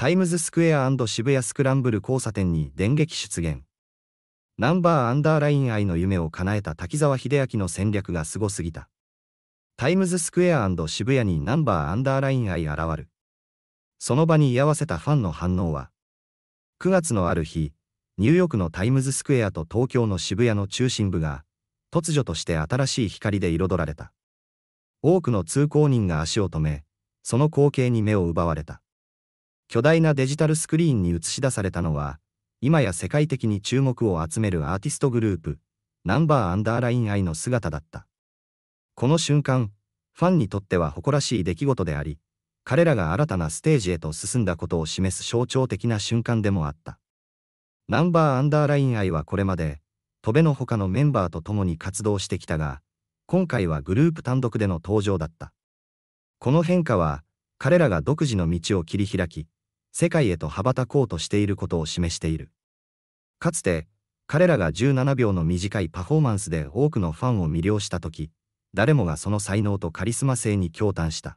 タイムズスクエア渋谷スクランブル交差点に電撃出現。ナンバーアンダーライン愛の夢を叶えた滝沢秀明の戦略がすごすぎた。タイムズスクエア渋谷にナンバーアンダーライン愛現る。その場に居合わせたファンの反応は、9月のある日、ニューヨークのタイムズスクエアと東京の渋谷の中心部が、突如として新しい光で彩られた。多くの通行人が足を止め、その光景に目を奪われた。巨大なデジタルスクリーンに映し出されたのは、今や世界的に注目を集めるアーティストグループ、ナンバーアンダーライン愛の姿だった。この瞬間、ファンにとっては誇らしい出来事であり、彼らが新たなステージへと進んだことを示す象徴的な瞬間でもあった。ナンバーアンダーライン愛はこれまで、戸辺の他のメンバーと共に活動してきたが、今回はグループ単独での登場だった。この変化は、彼らが独自の道を切り開き、世界へと羽ばたこうとしていることを示している。かつて、彼らが17秒の短いパフォーマンスで多くのファンを魅了した時、誰もがその才能とカリスマ性に驚嘆した。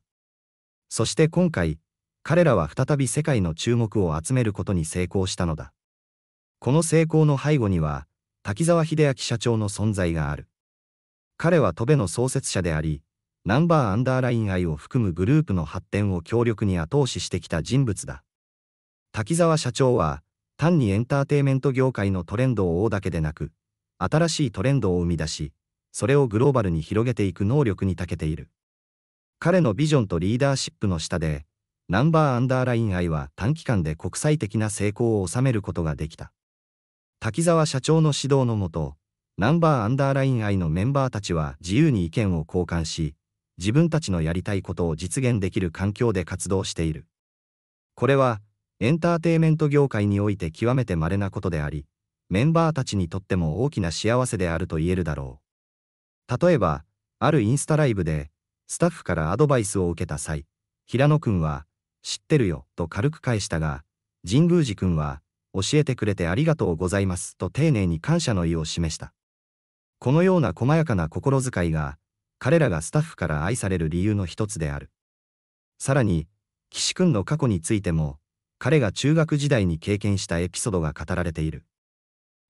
そして今回、彼らは再び世界の注目を集めることに成功したのだ。この成功の背後には、滝沢秀明社長の存在がある。彼は戸部の創設者であり、ナンバーアンダーライン愛を含むグループの発展を強力に後押ししてきた人物だ。滝沢社長は、単にエンターテイメント業界のトレンドを追うだけでなく、新しいトレンドを生み出し、それをグローバルに広げていく能力に長けている。彼のビジョンとリーダーシップの下で、ナンバーアンダーライン愛は短期間で国際的な成功を収めることができた。滝沢社長の指導のもと、ナンバーアンダーライン愛のメンバーたちは自由に意見を交換し、自分たちのやりたいことを実現できる環境で活動している。これは、エンターテイメント業界において極めて稀なことであり、メンバーたちにとっても大きな幸せであると言えるだろう。例えば、あるインスタライブで、スタッフからアドバイスを受けた際、平野くんは、知ってるよ、と軽く返したが、神宮寺くんは、教えてくれてありがとうございます、と丁寧に感謝の意を示した。このような細やかな心遣いが、彼らがスタッフから愛される理由の一つである。さらに、岸くんの過去についても、彼が中学時代に経験したエピソードが語られている。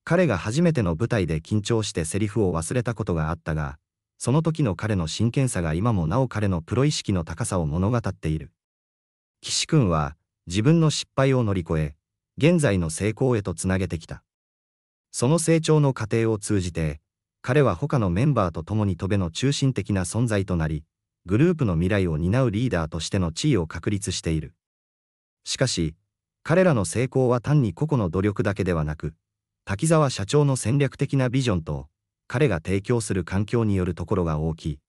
彼が初めての舞台で緊張してセリフを忘れたことがあったが、その時の彼の真剣さが今もなお彼のプロ意識の高さを物語っている。岸君は自分の失敗を乗り越え、現在の成功へとつなげてきた。その成長の過程を通じて、彼は他のメンバーと共に戸べの中心的な存在となり、グループの未来を担うリーダーとしての地位を確立している。しかし、彼らの成功は単に個々の努力だけではなく、滝沢社長の戦略的なビジョンと、彼が提供する環境によるところが大きい。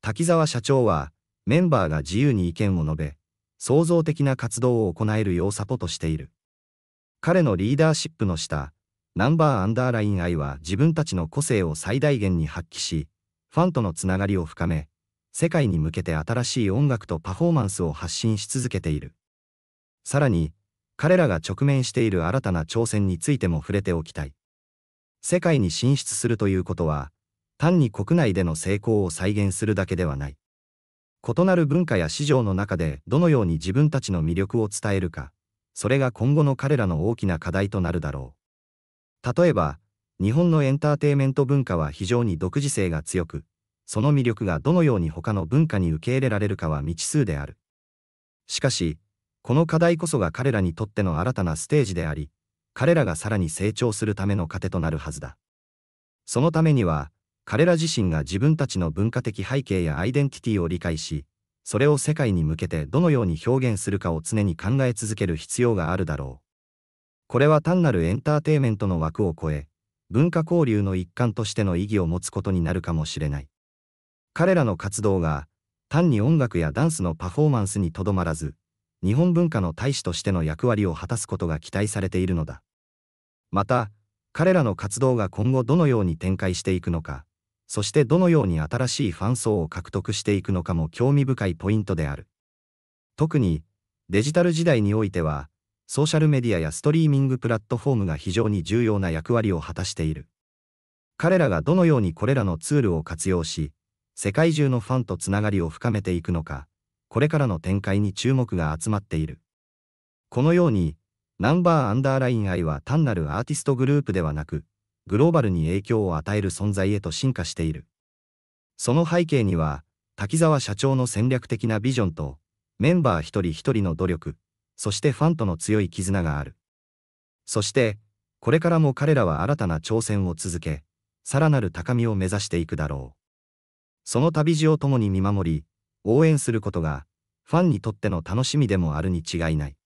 滝沢社長は、メンバーが自由に意見を述べ、創造的な活動を行えるようサポとしている。彼のリーダーシップの下、ナンバーアンダーライン I は自分たちの個性を最大限に発揮し、ファンとのつながりを深め、世界に向けて新しい音楽とパフォーマンスを発信し続けている。さらに、彼らが直面している新たな挑戦についても触れておきたい。世界に進出するということは、単に国内での成功を再現するだけではない。異なる文化や市場の中でどのように自分たちの魅力を伝えるか、それが今後の彼らの大きな課題となるだろう。例えば、日本のエンターテイメント文化は非常に独自性が強く、その魅力がどのように他の文化に受け入れられるかは未知数である。しかし、この課題こそが彼らにとっての新たなステージであり、彼らがさらに成長するための糧となるはずだ。そのためには、彼ら自身が自分たちの文化的背景やアイデンティティを理解し、それを世界に向けてどのように表現するかを常に考え続ける必要があるだろう。これは単なるエンターテイメントの枠を超え、文化交流の一環としての意義を持つことになるかもしれない。彼らの活動が、単に音楽やダンスのパフォーマンスにとどまらず、日本文化の大使としての役割を果たすことが期待されているのだ。また、彼らの活動が今後どのように展開していくのか、そしてどのように新しいファン層を獲得していくのかも興味深いポイントである。特に、デジタル時代においては、ソーシャルメディアやストリーミングプラットフォームが非常に重要な役割を果たしている。彼らがどのようにこれらのツールを活用し、世界中のファンとつながりを深めていくのか、これからの展開に注目が集まっている。このように、ナンバーアンダーライン I は単なるアーティストグループではなく、グローバルに影響を与える存在へと進化している。その背景には、滝沢社長の戦略的なビジョンと、メンバー一人一人の努力、そしてファンとの強い絆がある。そして、これからも彼らは新たな挑戦を続け、さらなる高みを目指していくだろう。その旅路を共に見守り、応援することが、ファンにとっての楽しみでもあるに違いない。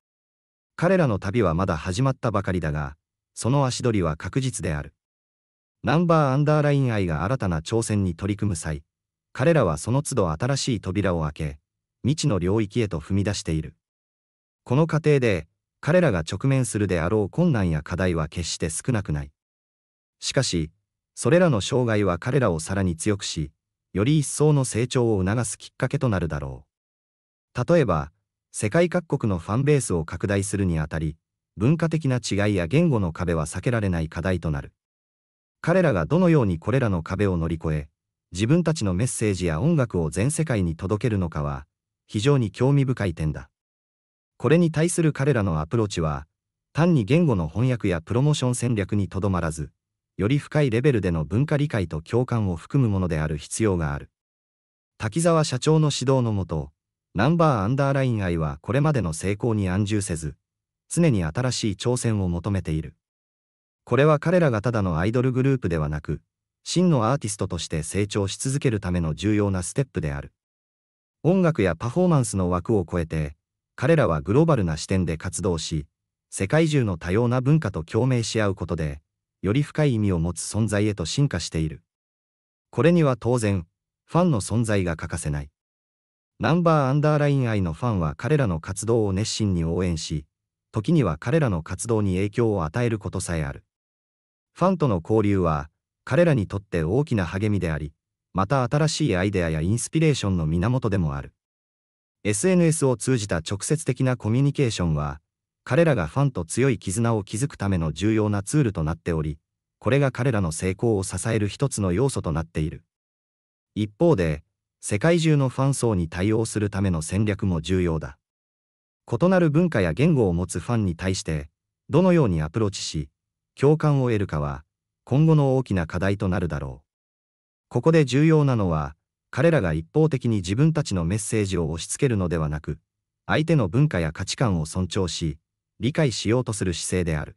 彼らの旅はまだ始まったばかりだが、その足取りは確実である。ナンバーアンダーライン愛が新たな挑戦に取り組む際、彼らはその都度新しい扉を開け、未知の領域へと踏み出している。この過程で、彼らが直面するであろう困難や課題は決して少なくない。しかし、それらの障害は彼らをさらに強くし、より一層の成長を促すきっかけとなるだろう。例えば、世界各国のファンベースを拡大するにあたり、文化的な違いや言語の壁は避けられない課題となる。彼らがどのようにこれらの壁を乗り越え、自分たちのメッセージや音楽を全世界に届けるのかは、非常に興味深い点だ。これに対する彼らのアプローチは、単に言語の翻訳やプロモーション戦略にとどまらず、より深いレベルでの文化理解と共感を含むものである必要がある。滝沢社長の指導のもと、ナンバーアンダーライン愛はこれまでの成功に安住せず、常に新しい挑戦を求めている。これは彼らがただのアイドルグループではなく、真のアーティストとして成長し続けるための重要なステップである。音楽やパフォーマンスの枠を超えて、彼らはグローバルな視点で活動し、世界中の多様な文化と共鳴し合うことで、より深い意味を持つ存在へと進化している。これには当然、ファンの存在が欠かせない。ナンバーアンダーライン愛のファンは彼らの活動を熱心に応援し、時には彼らの活動に影響を与えることさえある。ファンとの交流は、彼らにとって大きな励みであり、また新しいアイデアやインスピレーションの源でもある。SNS を通じた直接的なコミュニケーションは、彼らがファンと強い絆を築くための重要なツールとなっており、これが彼らの成功を支える一つの要素となっている。一方で、世界中のファン層に対応するための戦略も重要だ。異なる文化や言語を持つファンに対して、どのようにアプローチし、共感を得るかは、今後の大きな課題となるだろう。ここで重要なのは、彼らが一方的に自分たちのメッセージを押し付けるのではなく、相手の文化や価値観を尊重し、理解しようとする姿勢である。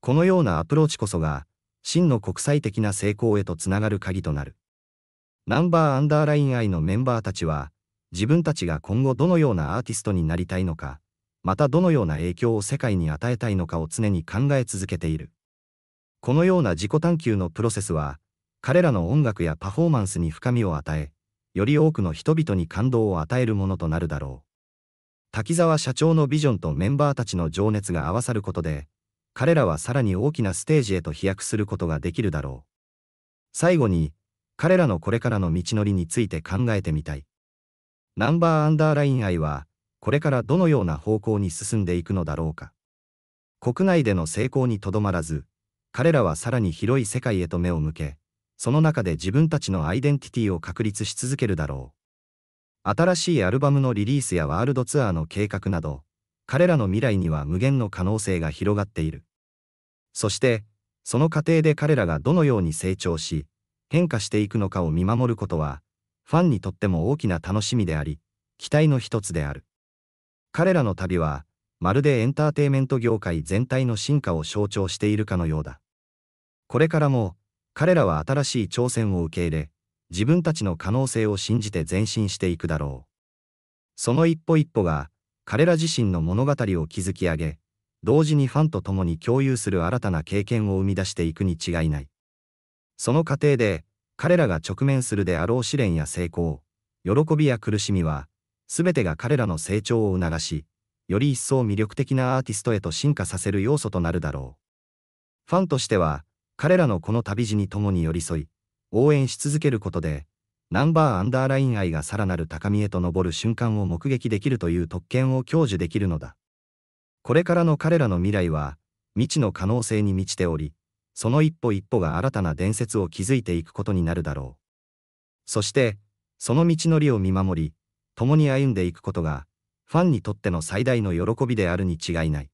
このようなアプローチこそが、真の国際的な成功へとつながる鍵となる。ナンバーアンダーライン愛のメンバーたちは、自分たちが今後どのようなアーティストになりたいのか、またどのような影響を世界に与えたいのかを常に考え続けている。このような自己探求のプロセスは、彼らの音楽やパフォーマンスに深みを与え、より多くの人々に感動を与えるものとなるだろう。滝沢社長のビジョンとメンバーたちの情熱が合わさることで、彼らはさらに大きなステージへと飛躍することができるだろう。最後に、彼らのこれからの道のりについて考えてみたい。ナンバーアンダーライン愛は、これからどのような方向に進んでいくのだろうか。国内での成功にとどまらず、彼らはさらに広い世界へと目を向け、その中で自分たちのアイデンティティを確立し続けるだろう。新しいアルバムのリリースやワールドツアーの計画など、彼らの未来には無限の可能性が広がっている。そして、その過程で彼らがどのように成長し、変化していくのかを見守ることは、ファンにとっても大きな楽しみであり、期待の一つである。彼らの旅は、まるでエンターテイメント業界全体の進化を象徴しているかのようだ。これからも、彼らは新しい挑戦を受け入れ、自分たちの可能性を信じて前進していくだろう。その一歩一歩が、彼ら自身の物語を築き上げ、同時にファンと共に共有する新たな経験を生み出していくに違いない。その過程で、彼らが直面するであろう試練や成功、喜びや苦しみは、すべてが彼らの成長を促し、より一層魅力的なアーティストへと進化させる要素となるだろう。ファンとしては、彼らのこの旅路に共に寄り添い、応援し続けることで、ナンバーアンダーライン愛がさらなる高みへと昇る瞬間を目撃できるという特権を享受できるのだ。これからの彼らの未来は、未知の可能性に満ちており、その一歩一歩が新たな伝説を築いていくことになるだろう。そして、その道のりを見守り、共に歩んでいくことが、ファンにとっての最大の喜びであるに違いない。